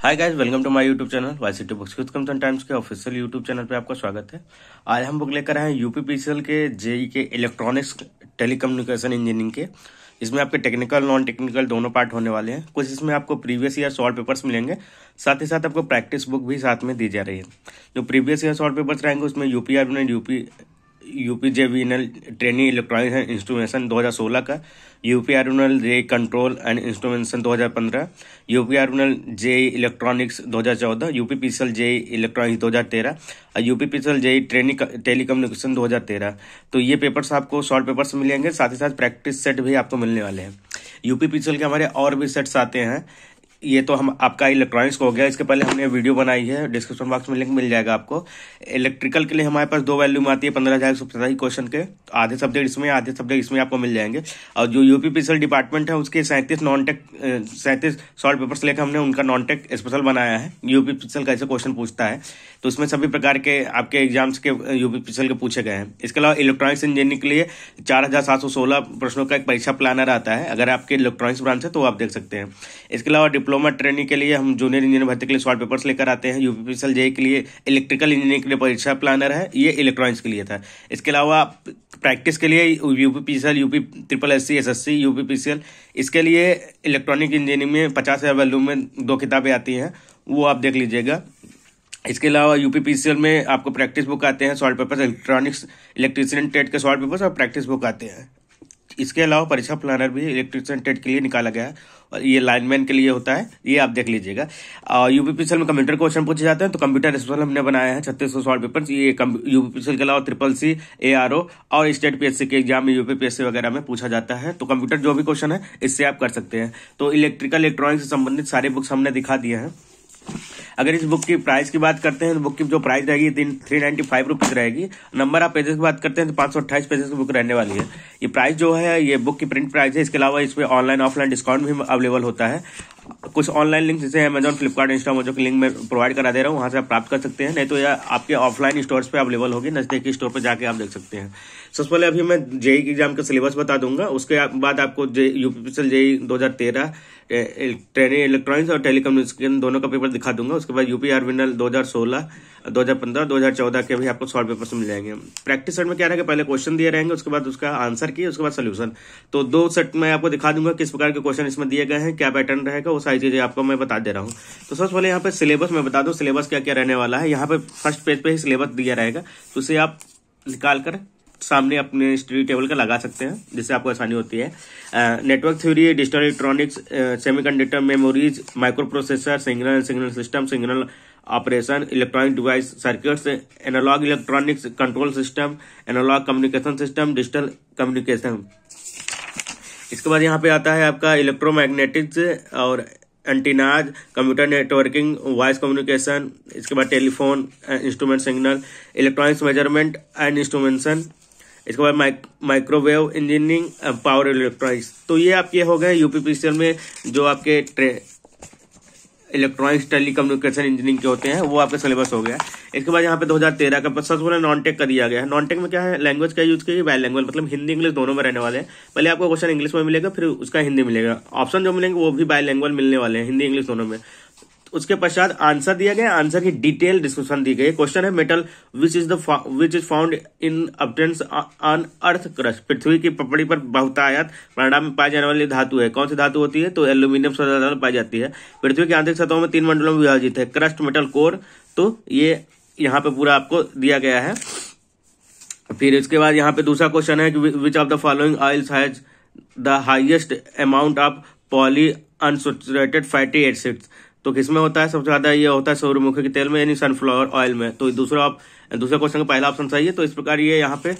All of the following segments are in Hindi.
hi guys welcome to my YouTube channel Y two books youth comes Times के ऑफिशियल यूट्यूब चैनल पे आपका स्वागत है आज हम बुक लेकर आए हैं यूपीपीसीएल के जेई के इलेक्ट्रॉनिक्स टेलीकम्युनिकेशन इंजीनियरिंग के इसमें आपके टेक्निकल नॉन टेक्निकल दोनों पार्ट होने वाले हैं कुछ इसमें आपको प्रीवियस ईयर सॉल्व पेपर्स मिलेंगे साथ ही साथ आपको प्रैक्टिस बुक भी साथ में दी जा रही है जो प्रीवियस ईयर सॉल्व पेपर्स रहेंगे उसमें UPR UP UP J V N training electronics and instrumentation सोलह का यू यूपी आरूनल J control and instrumentation 2015 UP आरूनल जे इलेक्ट्रॉनिक्स दो हज़ार चौदह यू पी पी सल जे इलेक्ट्रॉनिक्स दो हज़ार तेरह और यू पी पी सल जे ट्रेनिंग टेली कम्युनिकेशन दो हज़ार तेरह तो ये पेपर्स आपको शॉर्ट पेपर्स मिलेंगे साथ ही साथ प्रैक्टिस सेट भी आपको मिलने वाले हैं यूपी पी पीसल के हमारे और भी सेट्स आते हैं ये तो हम आपका इलेक्ट्रॉनिक्स को हो गया इसके पहले हमने वीडियो बनाई है डिस्क्रिप्शन बॉक्स में लिंक मिल जाएगा आपको इलेक्ट्रिकल के लिए हमारे पास दो वैल्यूम आती है पंद्रह हज़ार सत्ताईस क्वेश्चन के तो आधे सब्जेक्ट इसमें आधे सब्जेक्ट इसमें आपको मिल जाएंगे और जो यूपी पीसल डिपार्टमेंट है उसके सैंतीस नॉन टेक सैंतीस शॉर्ट पेपर्स लेकर हमने उनका नॉन टेक स्पेशल बनाया है यूपी पीसल कैसे क्वेश्चन पूछता है तो उसमें सभी प्रकार के आपके एग्जाम्स के यूपी पीसल के पूछे गए हैं इसके अलावा इलेक्ट्रॉनिक्स इंजीनियरिंग के लिए चार हज़ार सात सौ सोलह प्रश्नों का एक परीक्षा प्लानर आता है अगर आपके इलेक्ट्रॉनिक्स ब्रांच है तो आप देख सकते हैं इसके अलावा डिप्लोमा ट्रेनिंग के लिए हम जूनियर इंजीनियर भर्ती के लिए शॉर्ट पेपर्स लेकर आते हैं यूपीपीएसएल जेई के लिए इलेक्ट्रिकल इंजीनियरिंग के लिए परीक्षा प्लानर है ये इलेक्ट्रॉनिक्स के लिए था इसके अलावा प्रैक्टिस के लिए UPPCL UP triple S C S S C UPPCL इसके लिए इलेक्ट्रॉनिक इंजीनियरिंग में पचास हज़ार वैल्यू में दो किताबें आती हैं वो आप देख लीजिएगा इसके अलावा यूपीपीसीएल में आपको प्रैक्टिस बुक आते हैं solved papers electronics electrician trade के सॉल्ट पेपर्स और प्रैक्टिस बुक आते हैं इसके अलावा परीक्षा प्लानर भी इलेक्ट्रिशियन टेट के लिए निकाला गया है और ये लाइनमैन के लिए होता है ये आप देख लीजिएगा यूपीपीसीएल में कंप्यूटर क्वेश्चन पूछे जाते हैं तो कंप्यूटर स्पेशल हमने बनाया है छत्तीस सौ शॉर्ट पेपर ये यूपीपीसीएल के अलावा ट्रिपल सी ए आर ओ और स्टेट पीएससी के एग्जाम में यूपीपीएससी वगैरह में पूछा जाता है तो कंप्यूटर जो भी क्वेश्चन है इससे आप कर सकते हैं तो इलेक्ट्रिकल इलेक्ट्रॉनिक से संबंधित सारे बुक्स हमने दिखा दिए हैं अगर इस बुक की प्राइस की बात करते हैं तो बुक की जो प्राइस रहेगी तीन थ्री नाइन्टी फाइव रुपीज रहेगी नंबर आप पेजेस की बात करते हैं तो पांच सौ अट्ठाईस पेजेस की बुक रहने वाली है ये प्राइस जो है ये बुक की प्रिंट प्राइस है इसके अलावा इसमें ऑनलाइन ऑफलाइन डिस्काउंट भी अवेलेबल होता है कुछ ऑनलाइन लिंक जैसे अमेजन फ्लिपकार्ट इंस्टामोजो जो लिंक में प्रोवाइड करा दे रहा हूँ वहाँ से आप प्राप्त कर सकते हैं नहीं तो यह आपके ऑफलाइन स्टोर्स पे अवेलेबल होगी नजदीकी स्टोर पर जाके आप देख सकते हैं सबसे पहले अभी मैं जेई एग्जाम का सिलेबस बता दूंगा उसके बाद आपको जे यूपीपीएसएल जेई दो हजार ट्रेनिंग इलेक्ट्रॉनिक्स और टेलीकम्युनिकेशन दोनों का पेपर दिखा दूंगा उसके बाद यूपी आर विनल 2016, 2015, 2014 के भी आपको सॉल्व पेपर मिल जाएंगे प्रैक्टिस सेट में क्या रहेगा पहले क्वेश्चन दिए रहेंगे उसके बाद उसका आंसर की उसके बाद सोल्यूशन तो दो सेट में आपको दिखा दूंगा किस प्रकार के क्वेश्चन इसमें दिए गए हैं क्या पैटर्न रहेगा वो सारी चीजें आपको मैं बता दे रहा हूँ तो सबसे पहले यहाँ पे सिलेबस मैं बता दूँ सिलेबस क्या क्या रहने वाला है यहाँ पे फर्स्ट पेज पे ही सिलेबस दिया रहेगा तो उसे आप निकाल कर सामने अपने स्टडी टेबल का लगा सकते हैं जिससे आपको आसानी होती है network theory digital electronics semiconductor memories micro processor signal signal system signal operation electronic device circuits analogue electronics control system analogue communication system digital communication इसके बाद यहाँ पे आता है आपका इलेक्ट्रोमैग्नेटिक्स और antennas computer networking voice communication इसके बाद telephone instrument signal electronics measurement and instrumentation इसके बाद माइक्रोवेव इंजीनियरिंग पावर इलेक्ट्रॉनिक्स तो ये आपके हो गए यूपीपीसीएल में जो आपके इलेक्ट्रॉनिक्स टेली कम्युनिकेशन इंजीनियरिंग के होते हैं वो आपका सिलेबस हो गया इसके बाद यहाँ पे 2013 का सबसे पहले नॉन टेक का दिया गया है नॉन टेक में क्या है लैंग्वेज का यूज किया बाय लैंग्वेज मतलब हिंदी इंग्लिश दोनों में रहने वाले हैं पहले आपको क्वेश्चन इंग्लिश में मिलेगा फिर उसका हिंदी मिलेगा ऑप्शन जो मिलेंगे वो भी बाय लैंग्वेज मिलने वाले हैं हिंदी इंग्लिश दोनों में उसके पश्चात आंसर दिया गया आंसर की डिटेल डिस्क्रिप्शन दी गई क्वेश्चन है metal which is the which is found in abundance on earth crust पृथ्वी की पपड़ी पर बहुतायत प्राणाम में पाई जाने वाली धातु है कौन सी धातु होती है तो एल्यूमिनियम पाई जाती है पृथ्वी की आंतरिक सतहों में तीन मंडलों में विभाजित है क्रस्ट मेटल कोर तो ये यहाँ पे पूरा आपको दिया गया है फिर इसके बाद यहाँ पे दूसरा क्वेश्चन है कि which of the following oils has the highest amount of poly unsaturated fatty acids तो किसमें होता है सबसे ज्यादा ये होता है सूर्यमुखी के तेल में यानी सनफ्लावर ऑयल में तो दूसरा आप दूसरा क्वेश्चन का पहला ऑप्शन सही है तो इस प्रकार ये यहाँ पे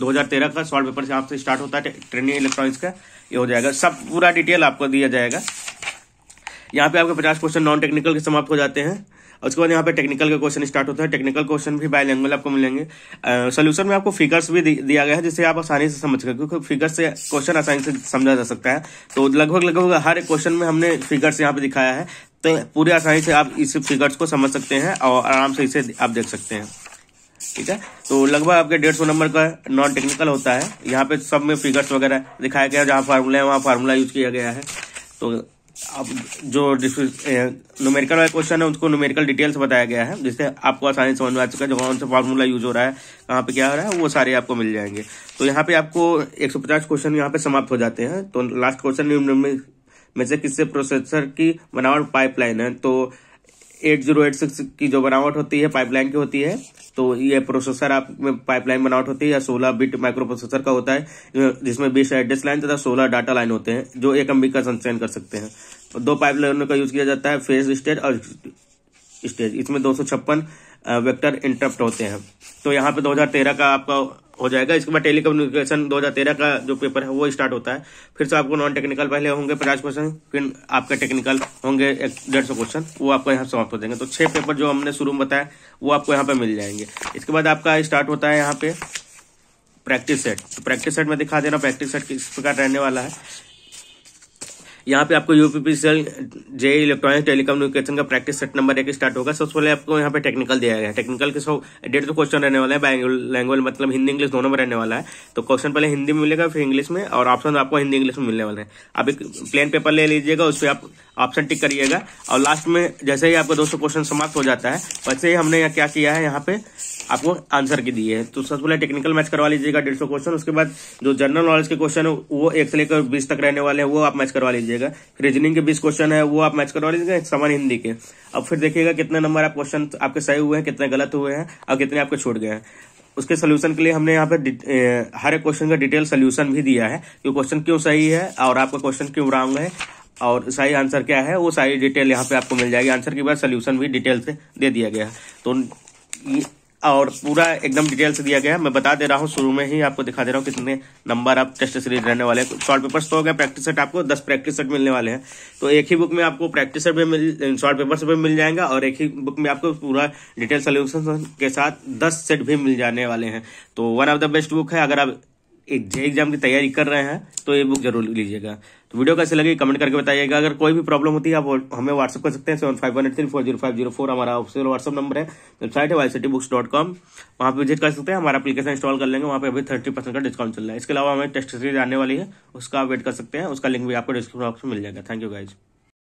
2013 का सॉल्ट पेपर से आपसे स्टार्ट होता है ट्रेनिंग इलेक्ट्रॉनिक्स का ये हो जाएगा सब पूरा डिटेल आपको दिया जाएगा यहाँ पे आपके पचास क्वेश्चन नॉन टेक्निकल के समाप्त हो जाते हैं उसके बाद यहाँ पे टेक्निकल का क्वेश्चन स्टार्ट होता है टेक्निकल क्वेश्चन भी बाय लैंग्वेज आपको मिलेंगे सोल्यूशन में आपको फिगर्स भी दिया गया है जिससे आप आसानी से समझ सकते क्योंकि फिगर्स से क्वेश्चन आसानी से समझा जा सकता है तो लगभग लगभग हर क्वेश्चन में हमने फिगर्स यहाँ पे दिखाया है तो पूरी आसानी से आप इस फिगर्स को समझ सकते हैं और आराम से इसे आप देख सकते हैं ठीक है तो लगभग आपके डेढ़ सौ नंबर का नॉन टेक्निकल होता है यहाँ पे सब में फिगर्स वगैरह दिखाया गया जहाँ फार्मूला है वहाँ फार्मूला यूज किया गया है तो अब जो न्यूमेरिकल वाला क्वेश्चन है उसको न्यूमेरिकल डिटेल्स बताया गया है जिससे आपको आसानी समझ में आ चुका है जो कौन सा फार्मूला यूज हो रहा है कहाँ पे क्या हो रहा है वो सारे आपको मिल जाएंगे तो यहाँ पे आपको 150 क्वेश्चन यहाँ पे समाप्त हो जाते हैं तो लास्ट क्वेश्चन में से किससे प्रोसेसर की बनावट पाइपलाइन है तो 8086 की जो बनावट होती है पाइपलाइन की होती है तो ये प्रोसेसर आप में पाइपलाइन बनावट होती है या सोलह बिट माइक्रो प्रोसेसर का होता है जिसमें बीस एड्रेस लाइन तथा सोलह डाटा लाइन होते हैं जो एक एम का संचयन कर सकते हैं दो पाइपलाइनों का यूज किया जाता है फेस स्टेज और स्टेज इसमें दो वेक्टर इंटरप्ट होते हैं तो यहाँ पे 2013 का आपका हो जाएगा इसके बाद टेली कम्युनिकेशन दो का जो पेपर है वो स्टार्ट होता है फिर से आपको नॉन टेक्निकल पहले होंगे पचास क्वेश्चन फिर आपका टेक्निकल होंगे एक डेढ़ सौ क्वेश्चन वो आपको यहाँ समाप्त हो जाएंगे तो छह पेपर जो हमने शुरू में बताया वो आपको यहाँ पे मिल जाएंगे इसके बाद आपका स्टार्ट होता है यहाँ पे प्रैक्टिस सेट तो प्रैक्टिस सेट में दिखा दे रहा हूँ प्रैक्टिस सेट किस प्रकार रहने वाला है यहाँ पे आपको यूपीपीसीएल जे इलेक्ट्रॉनिक टेलीकम्युनिकेशन का प्रैक्टिस सेट नंबर एक स्टार्ट होगा सबसे पहले आपको यहाँ पे टेक्निकल दिया गया है टेक्निकल के सौ डेढ़ सौ क्वेश्चन रहने वाला है बाय लैंग्वेज मतलब हिंदी इंग्लिश दोनों में रहने वाला है तो क्वेश्चन पहले हिंदी में मिलेगा फिर इंग्लिश में और ऑप्शन आपको हिंदी इंग्लिश में मिलने वाले हैं आप एक प्लेन पेपर ले लीजिएगा उस पर आप ऑप्शन टिक करिएगा और लास्ट में जैसे ही आपका दोस्तों क्वेश्चन समाप्त हो जाता है वैसे ही हमने क्या किया है यहाँ पे आपको आंसर की दी है तो सबसे पहले टेक्निकल मैच करवा लीजिएगा डेढ़ क्वेश्चन उसके बाद जो जनरल नॉलेज के क्वेश्चन है वो एक से लेकर बीस तक रहने वाले हैं वो आप मैच करवा लीजिए लीजिएगा रीजनिंग के बीस क्वेश्चन है वो आप मैच करवा लीजिएगा समान हिंदी के अब फिर देखिएगा कितने नंबर आप क्वेश्चन आपके सही हुए हैं कितने गलत हुए हैं और कितने आपके छूट गए हैं उसके सोल्यूशन के लिए हमने यहाँ पे हर एक क्वेश्चन का डिटेल सोल्यूशन भी दिया है कि क्वेश्चन क्यों सही है और आपका क्वेश्चन क्यों रॉन्ग है और सही आंसर क्या है वो सारी डिटेल यहाँ पे आपको मिल जाएगी आंसर के बाद सोल्यूशन भी डिटेल से दे दिया गया तो और पूरा एकदम डिटेल से दिया गया है मैं बता दे रहा हूँ शुरू में ही आपको दिखा दे रहा हूँ कितने नंबर आप टेस्ट सीरीज रहने वाले हैं शॉर्ट पेपर्स तो हो गया प्रैक्टिस सेट आपको दस प्रैक्टिस सेट मिलने वाले हैं तो एक ही बुक में आपको प्रैक्टिस सेट भी मिल शॉर्ट पेपर्स भी मिल जाएगा और एक ही बुक में आपको पूरा डिटेल सोल्यूशन के साथ दस सेट भी मिल जाने वाले हैं तो one of the best book है अगर आप एग्जाम की तैयारी कर रहे हैं तो ये बुक जरूर लीजिएगा तो वीडियो कैसे लगे कमेंट करके बताइएगा अगर कोई भी प्रॉब्लम होती है आप हमें व्हाट्सअप कर सकते हैं seven five one eight three four zero five zero four हमारा ऑफिसियल व्हाट्सअप नंबर है वेबसाइट है Y city books dot com वहाँ पर विजिट कर सकते हैं हमारा अपलीकेशन इंस्टॉल कर लेंगे वहाँ पर अभी थर्टी परसेंट का डिस्काउंट चल रहा है इसके अलावा हमें टेस्ट सीरीज आने वाली है उसका आप वेट कर सकते हैं उसका लिंक भी आपको डिस्क्रिप्शन बॉक्स में मिल जाएगा थैंक यू गाइज़